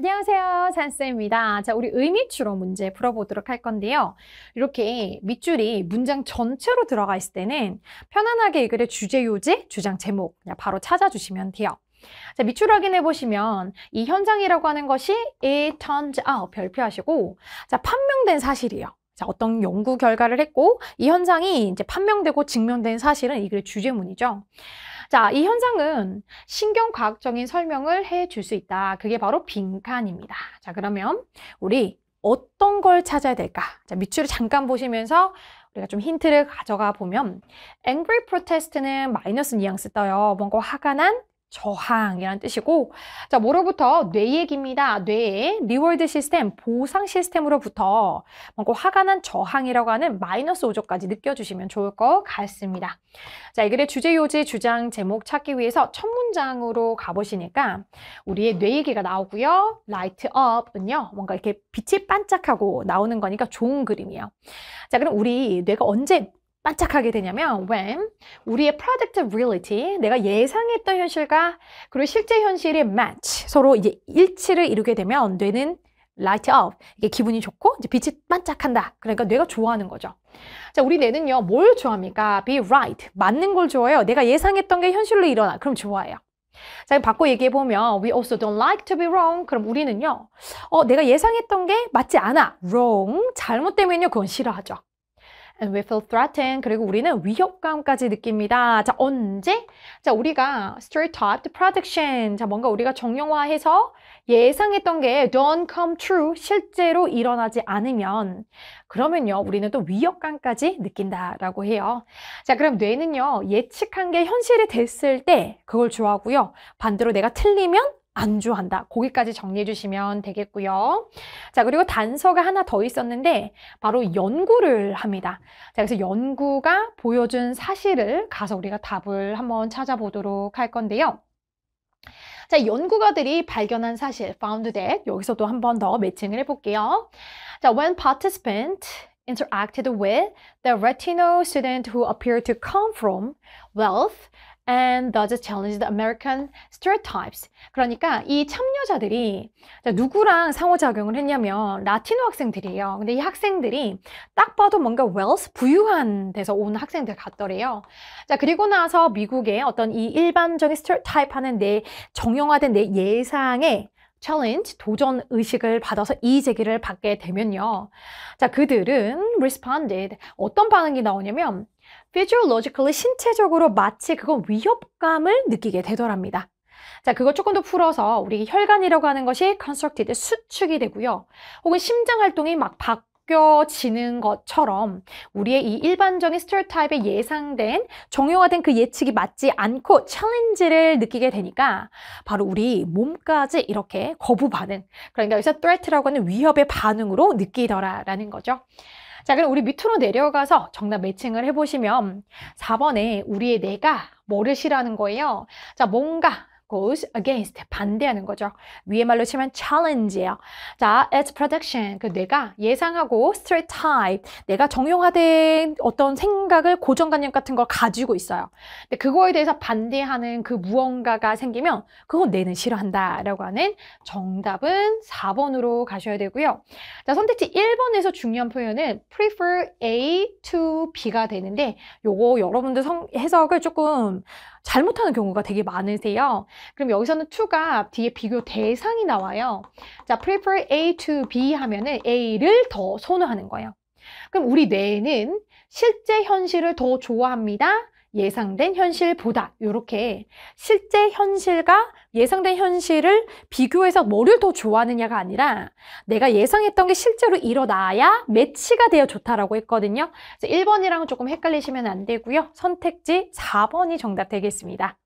안녕하세요. 산쌤입니다. 자, 우리 의미추로 문제 풀어보도록 할 건데요. 이렇게 밑줄이 문장 전체로 들어가 있을 때는 편안하게 이 글의 주제, 요지, 주장, 제목 그냥 바로 찾아주시면 돼요. 자, 밑줄 확인해 보시면 이 현장이라고 하는 것이 it turns out 별표하시고 자, 판명된 사실이에요. 자, 어떤 연구 결과를 했고 이 현상이 이제 판명되고 증명된 사실은 이 글의 주제문이죠. 자, 이 현상은 신경과학적인 설명을 해 줄 수 있다. 그게 바로 빈칸입니다. 자, 그러면 우리 어떤 걸 찾아야 될까? 자, 밑줄을 잠깐 보시면서 우리가 좀 힌트를 가져가 보면 angry protest는 마이너스 뉘앙스 떠요. 뭔가 화가 난 저항이란 뜻이고 자 뭐로부터 뇌 얘기입니다. 뇌의 리워드 시스템, 보상 시스템으로부터 뭔가 화가 난 저항이라고 하는 마이너스 5조까지 느껴주시면 좋을 것 같습니다. 자 이 글의 주제, 요지, 주장, 제목 찾기 위해서 첫 문장으로 가보시니까 우리의 뇌 얘기가 나오고요. 라이트 업은요. 뭔가 이렇게 빛이 반짝하고 나오는 거니까 좋은 그림이에요. 자 그럼 우리 뇌가 언제 반짝하게 되냐면 when 우리의 product of reality 내가 예상했던 현실과 그리고 실제 현실의 match 서로 이제 일치를 이루게 되면 되는 light up 이게 기분이 좋고 이제 빛이 반짝한다 그러니까 뇌가 좋아하는 거죠 자 우리 뇌는요 뭘 좋아합니까 be right 맞는 걸 좋아해요 내가 예상했던 게 현실로 일어나 그럼 좋아해요 자, 바꿔 얘기해 보면 we also don't like to be wrong. 그럼 우리는요. 어, 내가 예상했던 게 맞지 않아. wrong. 잘못되면요. 그건 싫어하죠. and we feel threatened. 그리고 우리는 위협감까지 느낍니다. 자, 언제? 자, 우리가 stereotyped prediction. 자, 뭔가 우리가 정형화해서 예상했던 게 don't come true. 실제로 일어나지 않으면. 그러면요, 우리는 또 위협감까지 느낀다라고 해요. 자, 그럼 뇌는요, 예측한 게 현실이 됐을 때 그걸 좋아하고요. 반대로 내가 틀리면 안주한다. 거기까지 정리해 주시면 되겠고요. 자, 그리고 단서가 하나 더 있었는데 바로 연구를 합니다. 자, 그래서 연구가 보여준 사실을 가서 우리가 답을 한번 찾아보도록 할 건데요. 자, 연구가들이 발견한 사실, found that, 여기서도 한번 더 매칭을 해볼게요. 자, when participant interacted with the Latino student who appeared to come from wealth and does t challenge the American stereotypes. 그러니까 이 참여자들이 누구랑 상호작용을 했냐면 라틴어 학생들이에요. 근데 이 학생들이 딱 봐도 뭔가 w e a l t 부유한 데서 온 학생들 같더래요. 자, 그리고 나서 미국의 어떤 이 일반적인 스테레오타입 하는 내 정형화된 내 예상에 challenge, 도전 의식을 받아서 이의 제기를 받게 되면요. 자, 그들은 responded. 어떤 반응이 나오냐면 physiologically 신체적으로 마치 그건 위협감을 느끼게 되더랍니다. 자, 그거 조금 더 풀어서 우리 혈관이라고 하는 것이 constructed 수축이 되고요. 혹은 심장 활동이 막 박, 바뀌어지는 것처럼 우리의 이 일반적인 스테레오타입에 예상된 정형화된 그 예측이 맞지 않고 챌린지를 느끼게 되니까 바로 우리 몸까지 이렇게 거부 반응 그러니까 여기서 threat라고 하는 위협의 반응으로 느끼더라라는 거죠. 자, 그럼 우리 밑으로 내려가서 정답 매칭을 해보시면 4번에 우리의 내가 뭐를 싫어하는 거예요? 자, 뭔가 goes against 반대하는 거죠. 위에 말로 치면 challenge예요. 자, its p r o d i c t i o n 그 내가 예상하고 stereotype 내가 정형화된 어떤 생각을 고정관념 같은 걸 가지고 있어요. 근데 그거에 대해서 반대하는 그 무언가가 생기면 그건 내는 싫어한다라고 하는 정답은 4번으로 가셔야 되고요. 자, 선택지 1번에서 중요한 표현은 prefer A to B가 되는데 요거 여러분들 성, 해석을 조금 잘못하는 경우가 되게 많으세요. 그럼 여기서는 to가 뒤에 비교 대상이 나와요. 자, prefer A to B 하면은 A를 더 선호하는 거예요. 그럼 우리 뇌는 실제 현실을 더 좋아합니다. 예상된 현실보다 이렇게 실제 현실과 예상된 현실을 비교해서 뭐를 더 좋아하느냐가 아니라 내가 예상했던 게 실제로 일어나야 매치가 되어 좋다라고 했거든요. 그래서 1번이랑은 조금 헷갈리시면 안 되고요. 선택지 4번이 정답 되겠습니다.